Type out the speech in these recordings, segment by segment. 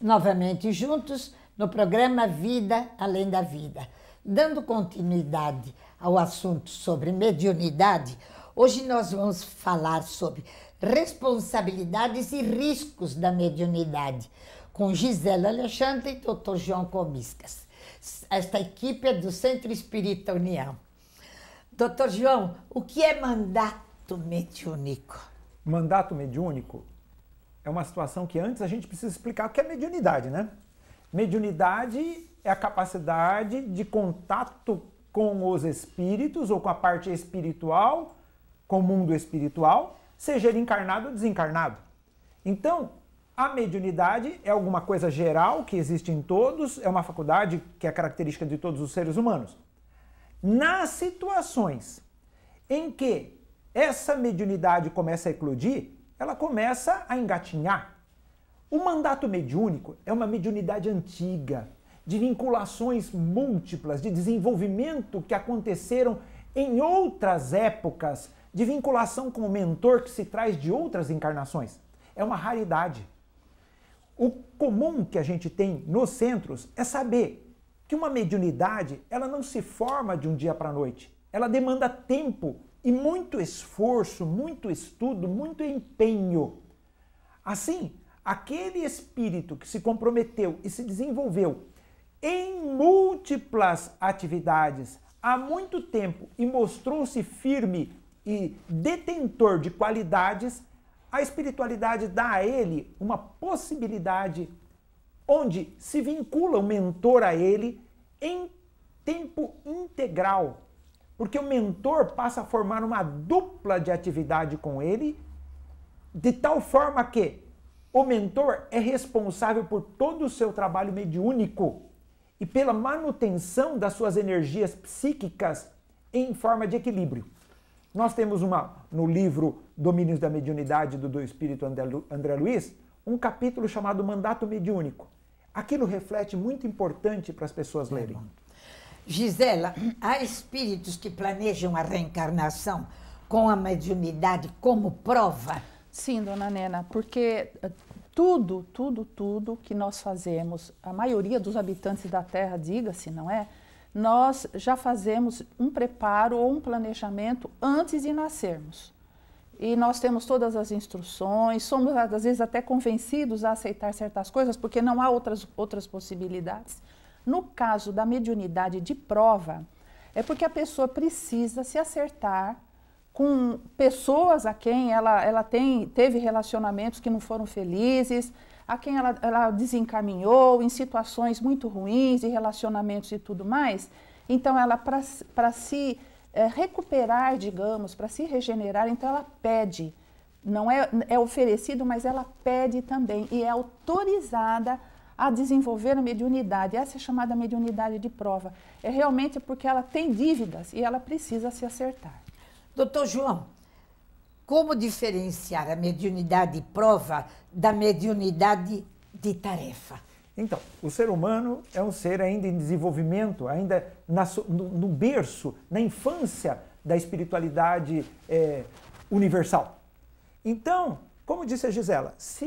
novamente juntos no programa Vida Além da Vida. Dando continuidade ao assunto sobre mediunidade, hoje nós vamos falar sobre responsabilidades e riscos da mediunidade com Gisela Alexandre e Dr. João Comiscas. Esta equipe é do Centro Espírita União. Doutor João, o que é mandato mediúnico? Mandato mediúnico é uma situação que antes a gente precisa explicar o que é mediunidade, né? Mediunidade é a capacidade de contato com os espíritos ou com a parte espiritual, com o mundo espiritual, seja ele encarnado ou desencarnado. Então, a mediunidade é alguma coisa geral que existe em todos, é uma faculdade que é característica de todos os seres humanos. Nas situações em que essa mediunidade começa a eclodir, ela começa a engatinhar. O mandato mediúnico é uma mediunidade antiga, de vinculações múltiplas, de desenvolvimento que aconteceram em outras épocas, de vinculação com o mentor que se traz de outras encarnações. É uma raridade. O comum que a gente tem nos centros é saber que uma mediunidade, ela não se forma de um dia para a noite. Ela demanda tempo e muito esforço, muito estudo, muito empenho. Assim, aquele espírito que se comprometeu e se desenvolveu em múltiplas atividades há muito tempo e mostrou-se firme e detentor de qualidades, a espiritualidade dá a ele uma possibilidade onde se vincula o mentor a ele em tempo integral, porque o mentor passa a formar uma dupla de atividade com ele, de tal forma que o mentor é responsável por todo o seu trabalho mediúnico e pela manutenção das suas energias psíquicas em forma de equilíbrio. Nós temos uma no livro Domínios da Mediunidade do, do Espírito André Luiz, um capítulo chamado Mandato Mediúnico. Aquilo reflete muito importante para as pessoas lerem. Gisela, há espíritos que planejam a reencarnação com a mediunidade como prova? Sim, dona Nena, porque eh, tudo, tudo, tudo que nós fazemos, a maioria dos habitantes da Terra, diga-se, não é? Nós já fazemos um preparo ou um planejamento antes de nascermos. E nós temos todas as instruções, somos às vezes até convencidos a aceitar certas coisas, porque não há outras, outras possibilidades. No caso da mediunidade de prova, é porque a pessoa precisa se acertar com pessoas a quem ela, ela tem, teve relacionamentos que não foram felizes, a quem ela, ela desencaminhou em situações muito ruins de relacionamentos e tudo mais. Então, ela, para se é, recuperar, digamos, para se regenerar, então ela pede. Não é, é oferecido, mas ela pede também e é autorizada a desenvolver a mediunidade. Essa é chamada mediunidade de prova. É realmente porque ela tem dívidas e ela precisa se acertar. Doutor João, como diferenciar a mediunidade de prova da mediunidade de tarefa? Então, o ser humano é um ser ainda em desenvolvimento, ainda na, no, no, berço, na infância da espiritualidade é, universal. Então, como disse a Gisela, se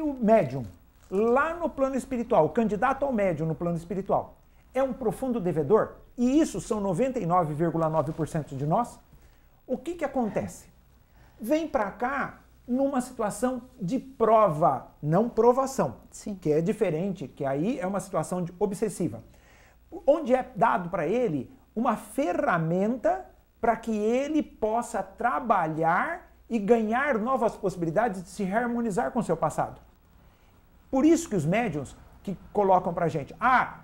o médium lá no plano espiritual, o candidato ao médium no plano espiritual, é um profundo devedor, e isso são 99,9% de nós, o que, que acontece? Vem para cá numa situação de prova, não provação, Sim. que é diferente, que aí é uma situação obsessiva, onde é dado para ele uma ferramenta para que ele possa trabalhar e ganhar novas possibilidades de se harmonizar com o seu passado. Por isso que os médiums que colocam para gente, ah,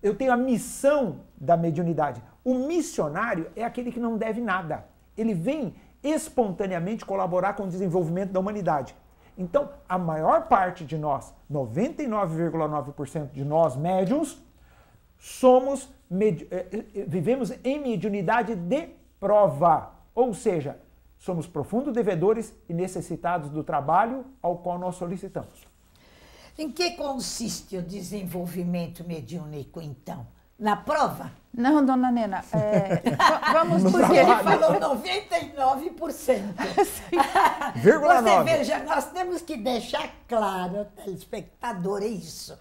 eu tenho a missão da mediunidade. O missionário é aquele que não deve nada. Ele vem espontaneamente colaborar com o desenvolvimento da humanidade. Então, a maior parte de nós, 99,9% de nós médiums, somos eh, eh, eh, vivemos em mediunidade de prova, ou seja, somos profundos devedores e necessitados do trabalho ao qual nós solicitamos. Em que consiste o desenvolvimento mediúnico, então? Na prova? Não, dona Nena, é, vamos porque ele falou 99%. Você veja, nós temos que deixar claro espectador, é isso.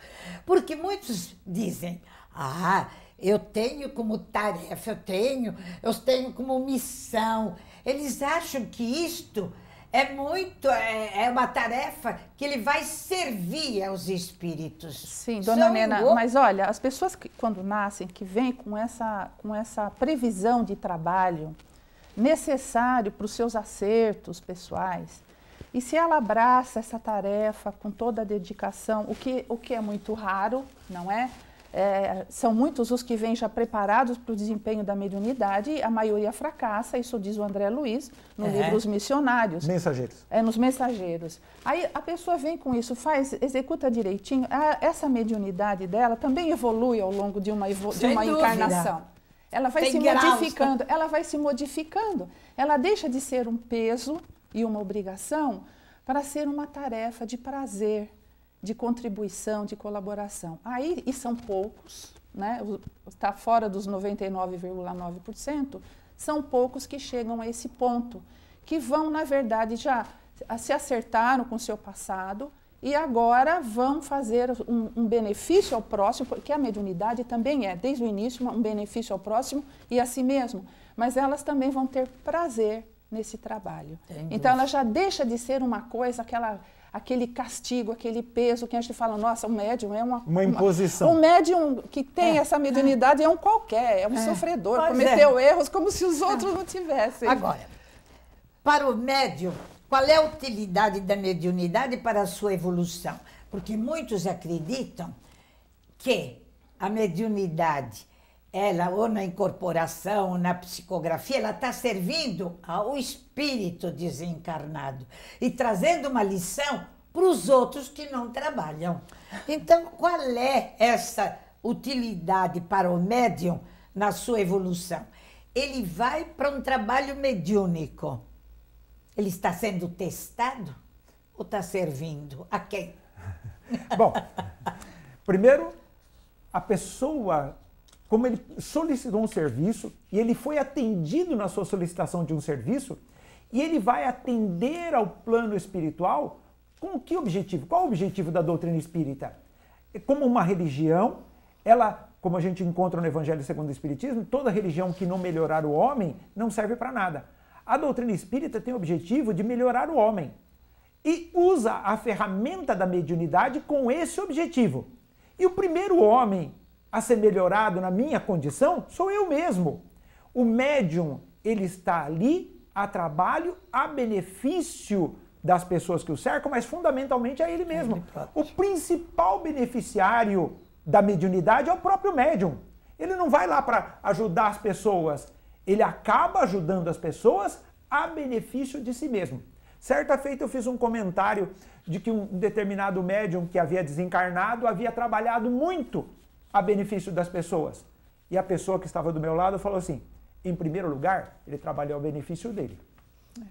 Porque muitos dizem, ah, eu tenho como tarefa, eu tenho, eu tenho como missão. Eles acham que isto é muito, é, é, uma tarefa que ele vai servir aos espíritos. Sim, dona São Nena, o... mas olha, as pessoas que quando nascem, que vêm com essa, com essa previsão de trabalho necessário para os seus acertos pessoais, e se ela abraça essa tarefa com toda a dedicação, o que, o que é muito raro, não é? É, são muitos os que vêm já preparados para o desempenho da mediunidade, a maioria fracassa, isso diz o André Luiz no é. livro Os Missionários. Mensageiros. É, nos mensageiros. Aí a pessoa vem com isso, faz, executa direitinho, a, essa mediunidade dela também evolui ao longo de uma, de uma encarnação. Ela vai Tem se graus, né? modificando, tá? ela vai se modificando. Ela deixa de ser um peso e uma obrigação para ser uma tarefa de prazer, de contribuição, de colaboração. Aí, e são poucos, né? Está fora dos 99,9%, são poucos que chegam a esse ponto, que vão, na verdade, já se acertaram com o seu passado e agora vão fazer um, um, benefício ao próximo, porque a mediunidade também é, desde o início, um benefício ao próximo e a si mesmo. Mas elas também vão ter prazer nesse trabalho. Entendi. Então ela já deixa de ser uma coisa, aquela aquele castigo, aquele peso que a gente fala, nossa, o médium é uma... Uma imposição. Uma, um médium que tem é. essa é. mediunidade é um qualquer, é um é. sofredor, pois cometeu é. erros como se os é. outros não tivessem. Agora, para o médium, qual é a utilidade da mediunidade para a sua evolução? Porque muitos acreditam que a mediunidade ela, ou na incorporação, ou na psicografia, ela está servindo ao espírito desencarnado e trazendo uma lição para os outros que não trabalham. Então, qual é essa utilidade para o médium na sua evolução? Ele vai para um trabalho mediúnico. Ele está sendo testado ou está servindo a quem? Bom, primeiro, a pessoa como ele solicitou um serviço e ele foi atendido na sua solicitação de um serviço, e ele vai atender ao plano espiritual com que objetivo? Qual o objetivo da doutrina espírita? É como uma religião, ela, como a gente encontra no Evangelho segundo o Espiritismo, toda religião que não melhorar o homem não serve para nada. A doutrina espírita tem o objetivo de melhorar o homem e usa a ferramenta da mediunidade com esse objetivo. E o primeiro homem a ser melhorado na minha condição sou eu mesmo. O médium, ele está ali a trabalho, a benefício das pessoas que o cercam, mas fundamentalmente é ele mesmo. O principal beneficiário da mediunidade é o próprio médium. Ele não vai lá para ajudar as pessoas, ele acaba ajudando as pessoas a benefício de si mesmo. Certa feita eu fiz um comentário de que um determinado médium que havia desencarnado havia trabalhado muito a benefício das pessoas. E a pessoa que estava do meu lado falou assim: em primeiro lugar, ele trabalhou ao benefício dele. É.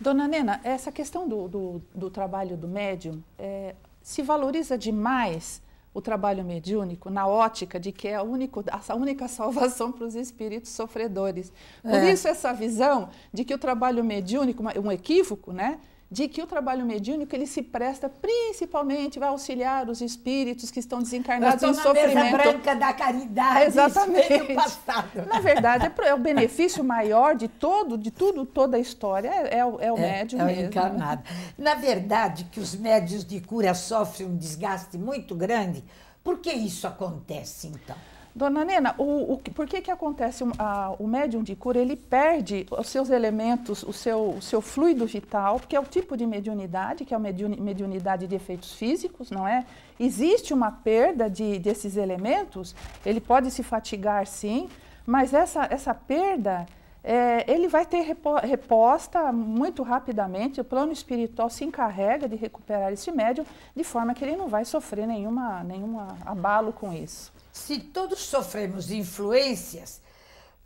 Dona Nena, essa questão do, do, do trabalho do médium é, se valoriza demais o trabalho mediúnico na ótica de que é a, único, a única salvação para os espíritos sofredores. Por é. isso, essa visão de que o trabalho mediúnico, um equívoco, né? de que o trabalho mediúnico ele se presta principalmente vai auxiliar os espíritos que estão desencarnados em sofrimento. Mesa branca da caridade. Exatamente. Passado. Na verdade, é, é, o benefício maior de todo, de tudo, toda a história é, é o, é o é, médium é o mesmo. Né? encarnado. Na verdade, que os médios de cura sofrem um desgaste muito grande. Por que isso acontece então? Dona Nena, o, o, por que, que acontece a, o médium de cura? Ele perde os seus elementos, o seu, o seu fluido vital, que é o tipo de mediunidade, que é a mediunidade de efeitos físicos, não é? Existe uma perda de, desses elementos, ele pode se fatigar sim, mas essa, essa perda é, ele vai ter reposta muito rapidamente. O plano espiritual se encarrega de recuperar esse médium, de forma que ele não vai sofrer nenhuma, nenhuma abalo com isso se todos sofremos influências,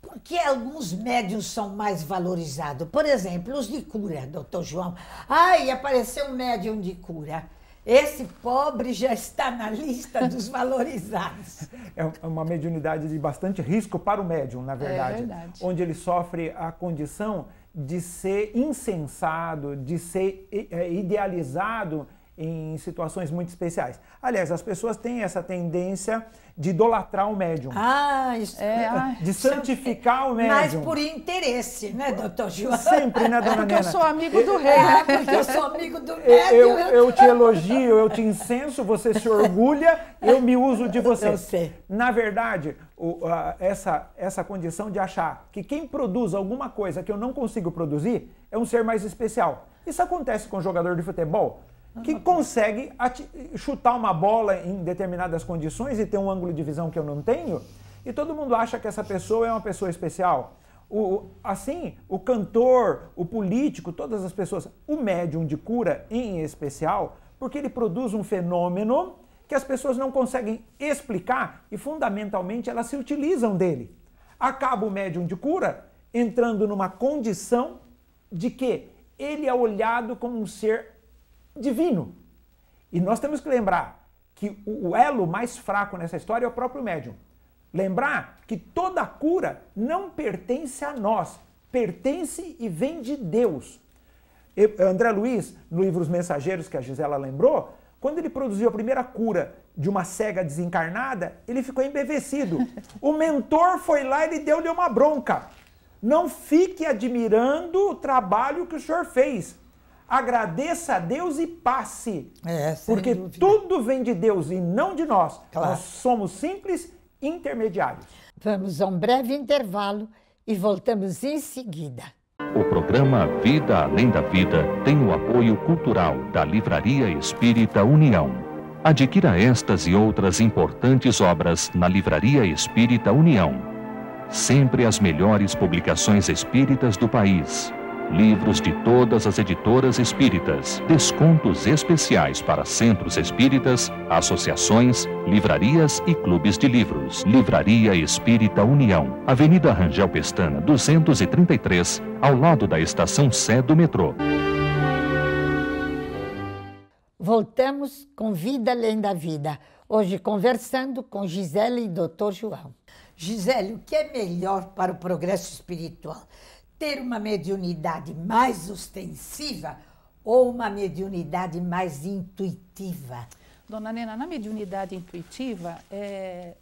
por que alguns médiums são mais valorizados? Por exemplo, os de cura, doutor João. Ai, apareceu um médium de cura. Esse pobre já está na lista dos valorizados. É, é uma mediunidade de bastante risco para o médium, na é verdade. É verdade. Onde ele sofre a condição de ser insensado, de ser eh, idealizado em situações muito especiais. Aliás, as pessoas têm essa tendência de idolatrar o médium. Ah, isso é. é Ai, ah, de é santificar o médium. Mas por interesse, né, doutor João? Sempre, né, dona é. né? Porque eu sou amigo do rei. É, porque eu sou amigo do médium. Eu, eu te elogio, eu te incenso, você se orgulha, eu me uso de você. Eu sei. Na verdade, o, a, essa, essa condição de achar que quem produz alguma coisa que eu não consigo produzir é um ser mais especial. Isso acontece com jogador de futebol que tá consegue chutar uma bola em determinadas condições e ter um ângulo de visão que eu não tenho, e todo mundo acha que essa pessoa é uma pessoa especial. O, assim, o cantor, o político, todas as pessoas, o médium de cura em especial, porque ele produz um fenômeno que as pessoas não conseguem explicar e fundamentalmente elas se utilizam dele. Acaba o médium de cura entrando numa condição de que ele é olhado como um ser divino. E nós temos que lembrar que o elo mais fraco nessa história é o próprio médium. Lembrar que toda cura não pertence a nós, pertence e vem de Deus. André Luiz, no livro Os Mensageiros, que a Gisela lembrou, quando ele produziu a primeira cura de uma cega desencarnada, ele ficou embevecido. O mentor foi lá e deu-lhe uma bronca. Não fique admirando o trabalho que o senhor fez agradeça a Deus e passe. É, porque dúvida. tudo vem de Deus e não de nós. Claro. Nós somos simples intermediários. Vamos a um breve intervalo e voltamos em seguida. O programa Vida Além da Vida tem o apoio cultural da Livraria Espírita União. Adquira estas e outras importantes obras na Livraria Espírita União. Sempre as melhores publicações espíritas do país Livros de todas as editoras espíritas. Descontos especiais para centros espíritas, associações, livrarias e clubes de livros. Livraria Espírita União. Avenida Rangel Pestana, 233, ao lado da estação Sé do metrô. Voltamos com Vida Além da Vida. Hoje conversando com Gisele e Dr. João. Gisele, o que é melhor para o progresso espiritual? ter uma mediunidade mais ostensiva ou uma mediunidade mais intuitiva? Dona Nena, na mediunidade intuitiva, é,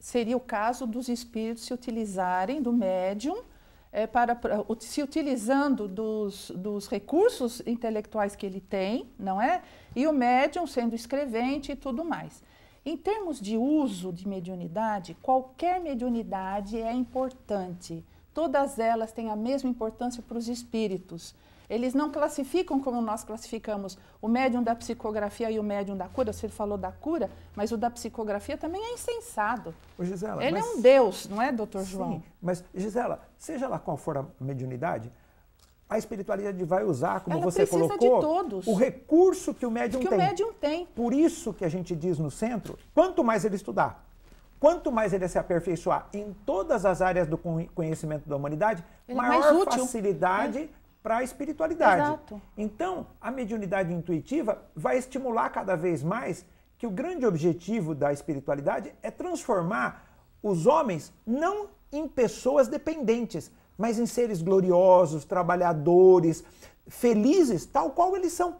seria o caso dos espíritos se utilizarem do médium é, para, para, se utilizando dos, dos, recursos intelectuais que ele tem, não é? E o médium sendo escrevente e tudo mais. Em termos de uso de mediunidade, qualquer mediunidade é importante todas elas têm a mesma importância para os espíritos. Eles não classificam como nós classificamos o médium da psicografia e o médium da cura. Você falou da cura, mas o da psicografia também é insensado. Ô Gisela, Ele é um deus, não é, doutor João? Sim, mas Gisela, seja lá qual for a mediunidade, a espiritualidade vai usar, como Ela você colocou, o recurso que o médium que tem. Que o médium tem. Por isso que a gente diz no centro, quanto mais ele estudar, quanto mais ele se aperfeiçoar em todas as áreas do conhecimento da humanidade, ele é maior é facilidade é. para a espiritualidade. Exato. Então, a mediunidade intuitiva vai estimular cada vez mais que o grande objetivo da espiritualidade é transformar os homens não em pessoas dependentes, mas em seres gloriosos, trabalhadores, felizes, tal qual eles são.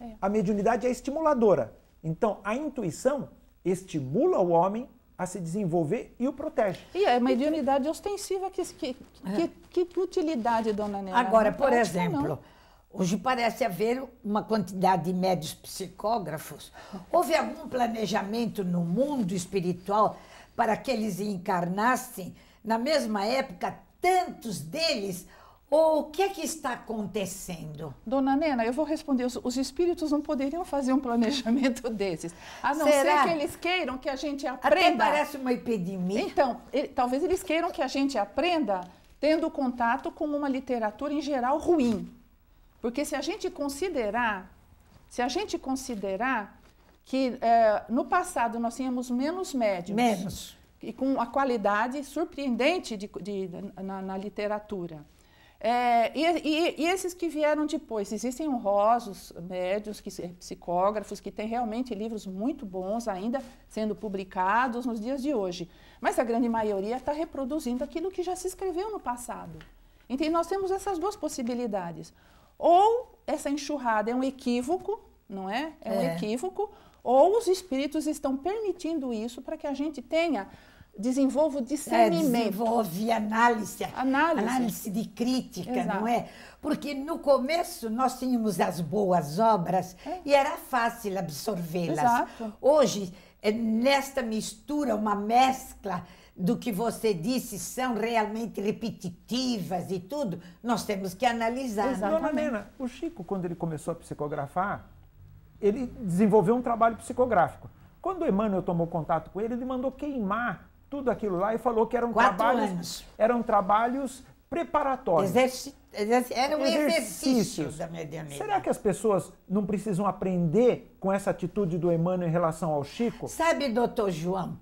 É. A mediunidade é estimuladora. Então, a intuição estimula o homem a se desenvolver e o protege. E é uma mediunidade ostensiva, que, é. que, que, que utilidade, dona Nena? Agora, por exemplo, não. hoje parece haver uma quantidade de médios psicógrafos. Houve algum planejamento no mundo espiritual para que eles encarnassem, na mesma época, tantos deles ou o que é que está acontecendo? Dona Nena, eu vou responder. Os, os espíritos não poderiam fazer um planejamento desses. A não Será? ser que eles queiram que a gente aprenda. Até parece uma epidemia. Então, ele, talvez eles queiram que a gente aprenda tendo contato com uma literatura em geral ruim. Porque se a gente considerar, se a gente considerar que eh, no passado nós tínhamos menos médios Menos. E com a qualidade surpreendente de, de, na, na literatura. É, e, e, e, esses que vieram depois, existem honrosos médios, que, psicógrafos, que têm realmente livros muito bons ainda sendo publicados nos dias de hoje. Mas a grande maioria está reproduzindo aquilo que já se escreveu no passado. Então, nós temos essas duas possibilidades. Ou essa enxurrada é um equívoco, não é? É um é. equívoco. Ou os espíritos estão permitindo isso para que a gente tenha desenvolvo é, discernimento. É, desenvolve análise, análise, análise, de crítica, Exato. não é? Porque no começo nós tínhamos as boas obras é. e era fácil absorvê-las. Hoje, eh, nesta mistura, uma mescla do que você disse são realmente repetitivas e tudo, nós temos que analisar. É? Exatamente. Dona Nena, o Chico, quando ele começou a psicografar, ele desenvolveu um trabalho psicográfico. Quando o Emmanuel tomou contato com ele, ele mandou queimar tudo aquilo lá e falou que eram Quatro trabalhos anos. eram trabalhos preparatórios. Exerci, exerci, era um exercício da medianidade. Será que as pessoas não precisam aprender com essa atitude do Emmanuel em relação ao Chico? Sabe, doutor João,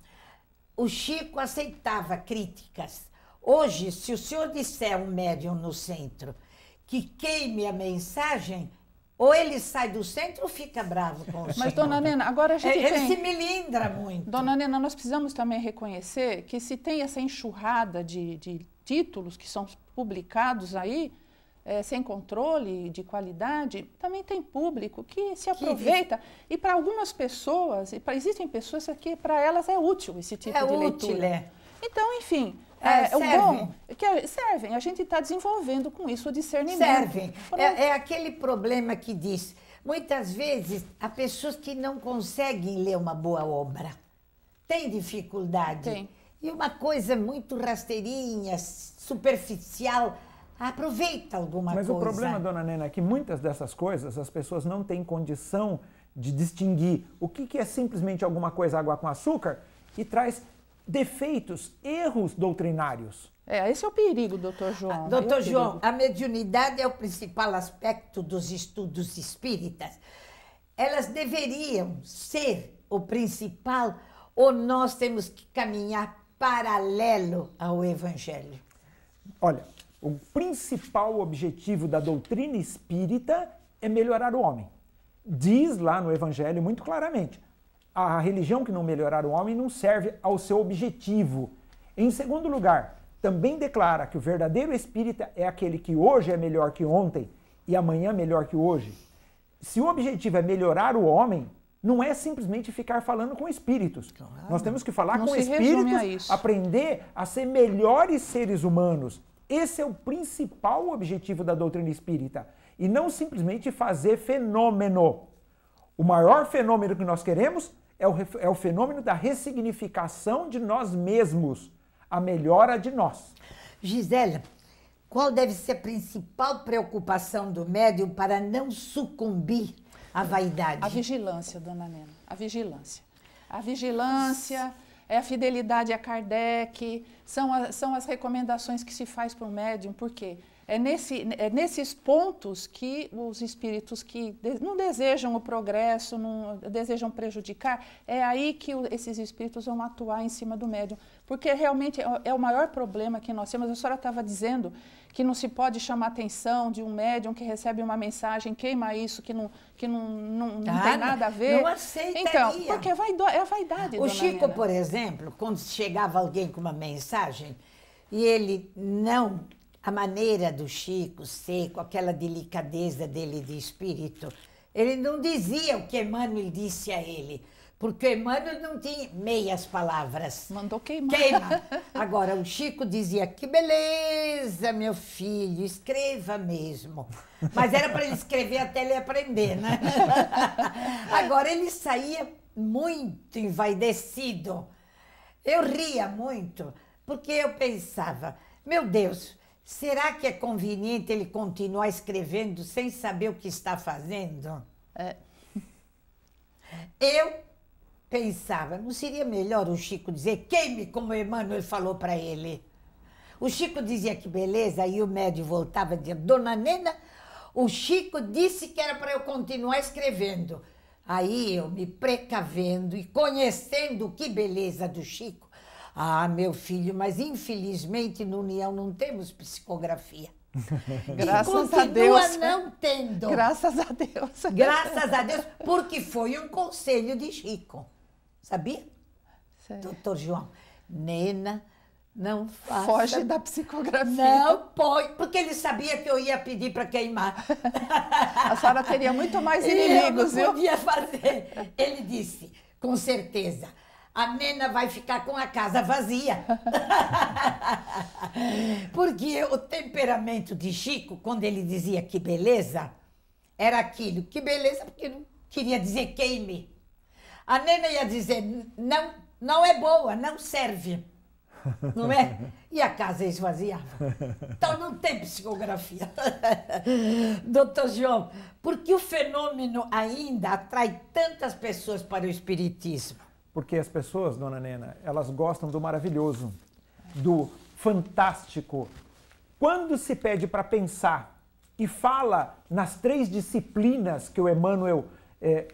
o Chico aceitava críticas. Hoje, se o senhor disser um médium no centro que queime a mensagem, ou ele sai do centro ou fica bravo com o Mas, dona Nena, agora a gente Ele tem... se melindra muito. Dona Nena, nós precisamos também reconhecer que se tem essa enxurrada de, de títulos que são publicados aí, é, sem controle de qualidade, também tem público que se aproveita. Que... E para algumas pessoas, e pra, existem pessoas que para elas é útil esse tipo é de útil, leitura. É útil, é. Então, enfim, é, é, o bom é que servem. A gente está desenvolvendo com isso o discernimento. Servem. É, é, aquele problema que diz. Muitas vezes há pessoas que não conseguem ler uma boa obra. Tem dificuldade. Tem. E uma coisa muito rasteirinha, superficial, aproveita alguma Mas coisa. Mas o problema, dona Nena, é que muitas dessas coisas as pessoas não têm condição de distinguir o que, que é simplesmente alguma coisa água com açúcar e traz defeitos, erros doutrinários. É, esse é o perigo, doutor João. Ah, é doutor é João, perigo. a mediunidade é o principal aspecto dos estudos espíritas. Elas deveriam ser o principal, ou nós temos que caminhar paralelo ao Evangelho? Olha, o principal objetivo da doutrina espírita é melhorar o homem. Diz lá no Evangelho muito claramente: a religião que não melhorar o homem não serve ao seu objetivo. Em segundo lugar, também declara que o verdadeiro espírita é aquele que hoje é melhor que ontem e amanhã é melhor que hoje. Se o objetivo é melhorar o homem, não é simplesmente ficar falando com espíritos. Claro. Nós temos que falar não com espíritos, a aprender a ser melhores seres humanos. Esse é o principal objetivo da doutrina espírita. E não simplesmente fazer fenômeno. O maior fenômeno que nós queremos é o, é o fenômeno da ressignificação de nós mesmos, a melhora de nós. Gisela, qual deve ser a principal preocupação do médium para não sucumbir à vaidade? A vigilância, dona Nena, a vigilância. A vigilância é a fidelidade a Kardec, são, a, são as recomendações que se faz para o médium, Por quê? É, nesse, é nesses pontos que os espíritos que de, não desejam o progresso, não desejam prejudicar, é aí que o, esses espíritos vão atuar em cima do médium. Porque realmente é, é o maior problema que nós temos. A senhora estava dizendo que não se pode chamar atenção de um médium que recebe uma mensagem, queima isso, que não, que não, não, não ah, tem nada a ver. Não aceitaria. Então, porque é, é vaidade, O Chico, Nena. por exemplo, quando chegava alguém com uma mensagem e ele não a maneira do Chico ser, com aquela delicadeza dele de espírito, ele não dizia o que Emmanuel disse a ele, porque Emmanuel não tinha meias palavras. Mandou queimar. Queima. Agora, o Chico dizia: que beleza, meu filho, escreva mesmo. Mas era para ele escrever até ele aprender, né? Agora, ele saía muito envaidecido. Eu ria muito, porque eu pensava: meu Deus, Será que é conveniente ele continuar escrevendo sem saber o que está fazendo? É. Eu pensava, não seria melhor o Chico dizer queime como o Emmanuel falou para ele? O Chico dizia que beleza, aí o médio voltava dizendo, Dona Nena, o Chico disse que era para eu continuar escrevendo. Aí eu me precavendo e conhecendo que beleza do Chico, ah, meu filho, mas infelizmente no União não temos psicografia. Graças a Deus. não tendo. Graças a Deus. Graças a Deus, porque foi um conselho de Chico. Sabia? Sei. Doutor João, Nena, não faça. Foge da psicografia. Não pode, porque ele sabia que eu ia pedir para queimar. A senhora teria muito mais inimigos, eu não podia viu? fazer. Ele disse, com certeza a nena vai ficar com a casa vazia. Porque o temperamento de Chico, quando ele dizia que beleza, era aquilo. Que beleza, porque não queria dizer queime. A nena ia dizer, não, não é boa, não serve. Não é? E a casa esvaziava. Então não tem psicografia. Doutor João, por que o fenômeno ainda atrai tantas pessoas para o espiritismo? Porque as pessoas, dona Nena, elas gostam do maravilhoso, do fantástico. Quando se pede para pensar e fala nas três disciplinas que o Emmanuel é,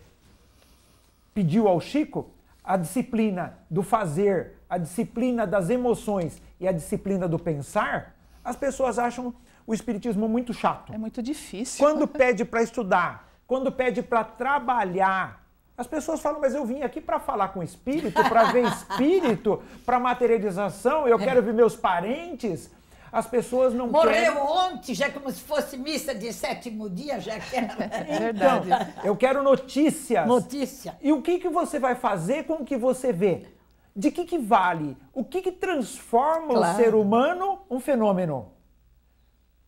pediu ao Chico, a disciplina do fazer, a disciplina das emoções e a disciplina do pensar, as pessoas acham o espiritismo muito chato. É muito difícil. Quando pede para estudar, quando pede para trabalhar, as pessoas falam, mas eu vim aqui para falar com espírito, para ver espírito, para materialização, eu quero ver meus parentes. As pessoas não Morreu querem... ontem, já é como se fosse missa de sétimo dia, já quero. É então, verdade. Então, eu quero notícias. Notícia. E o que, que você vai fazer com o que você vê? De que, que vale? O que, que transforma claro. o ser humano um fenômeno?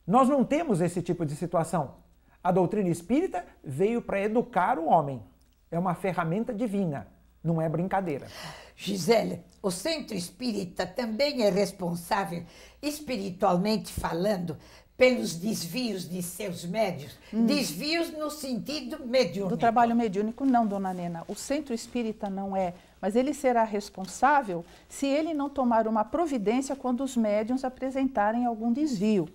Nós não temos esse tipo de situação. A doutrina espírita veio para educar o homem é uma ferramenta divina, não é brincadeira. Gisele, o centro espírita também é responsável, espiritualmente falando, pelos desvios de seus médios? Hum. Desvios no sentido mediúnico. Do trabalho mediúnico, não, dona Nena. O centro espírita não é. Mas ele será responsável se ele não tomar uma providência quando os médios apresentarem algum desvio.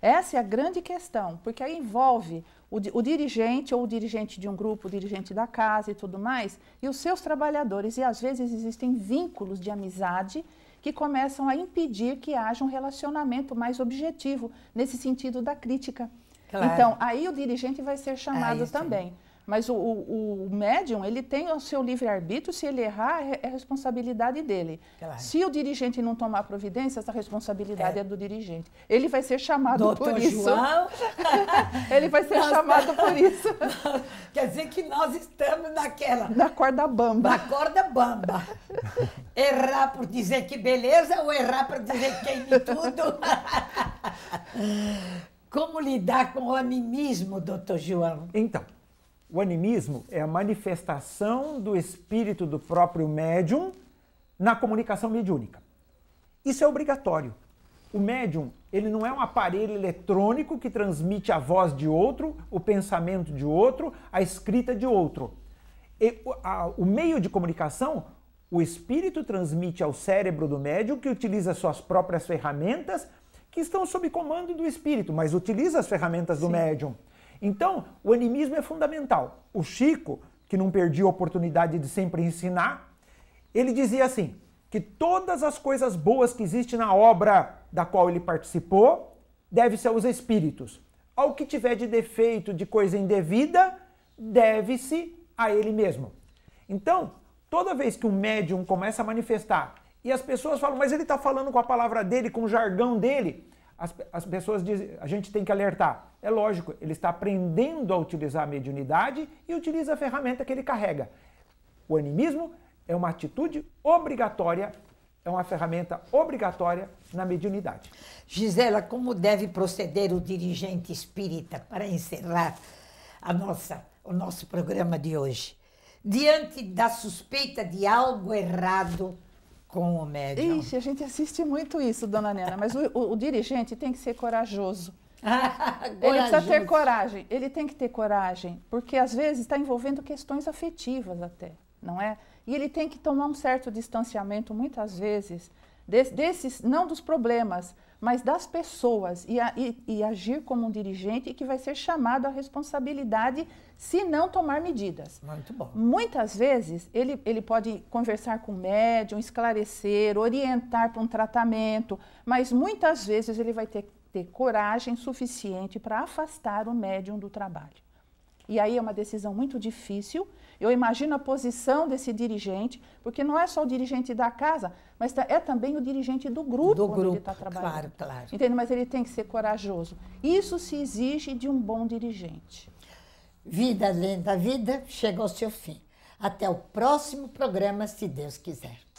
Essa é a grande questão, porque aí envolve o, o, dirigente ou o dirigente de um grupo, o dirigente da casa e tudo mais, e os seus trabalhadores. E às vezes existem vínculos de amizade que começam a impedir que haja um relacionamento mais objetivo nesse sentido da crítica. Claro. Então, aí o dirigente vai ser é chamado é também. Mas o, o, o médium, ele tem o seu livre-arbítrio, se ele errar, é, é responsabilidade dele. Claro. Se o dirigente não tomar providência, essa responsabilidade é, é do dirigente. Ele vai ser chamado Doutor por isso. João. ele vai ser nós, chamado por isso. Quer dizer que nós estamos naquela. Na corda bamba. Na corda bamba. errar por dizer que beleza ou errar por dizer que queime tudo? Como lidar com o animismo, doutor João? Então, o animismo é a manifestação do espírito do próprio médium na comunicação mediúnica. Isso é obrigatório. O médium, ele não é um aparelho eletrônico que transmite a voz de outro, o pensamento de outro, a escrita de outro. E, a, o meio de comunicação, o espírito transmite ao cérebro do médium que utiliza suas próprias ferramentas que estão sob comando do espírito, mas utiliza as ferramentas do médium. Então, o animismo é fundamental. O Chico, que não perdia a oportunidade de sempre ensinar, ele dizia assim: que todas as coisas boas que existem na obra da qual ele participou deve-se aos espíritos. Ao que tiver de defeito, de coisa indevida, deve-se a ele mesmo. Então, toda vez que o médium começa a manifestar e as pessoas falam, mas ele está falando com a palavra dele, com o jargão dele, as, as pessoas dizem, a gente tem que alertar. É lógico, ele está aprendendo a utilizar a mediunidade e utiliza a ferramenta que ele carrega. O animismo é uma atitude obrigatória, é uma ferramenta obrigatória na mediunidade. Gisela, como deve proceder o dirigente espírita para encerrar a nossa, o nosso programa de hoje? Diante da suspeita de algo errado com o médium. Ixi, a gente assiste muito isso, dona Nena, mas o, o, o dirigente tem que ser corajoso. ele precisa ter coragem, ele tem que ter coragem, porque às vezes está envolvendo questões afetivas até, não é? E ele tem que tomar um certo distanciamento, muitas vezes, de, desses, não dos problemas, mas das pessoas e, a, e, e agir como um dirigente que vai ser chamado à responsabilidade se não tomar medidas. Muito bom. Muitas vezes ele, ele pode conversar com o médium, esclarecer, orientar para um tratamento, mas muitas vezes ele vai ter que ter coragem suficiente para afastar o médium do trabalho. E aí é uma decisão muito difícil. Eu imagino a posição desse dirigente, porque não é só o dirigente da casa, mas é também o dirigente do grupo, do grupo ele está trabalhando. Claro, claro. Entende? Mas ele tem que ser corajoso. Isso se exige de um bom dirigente. Vida além da vida chega ao seu fim. Até o próximo programa, se Deus quiser.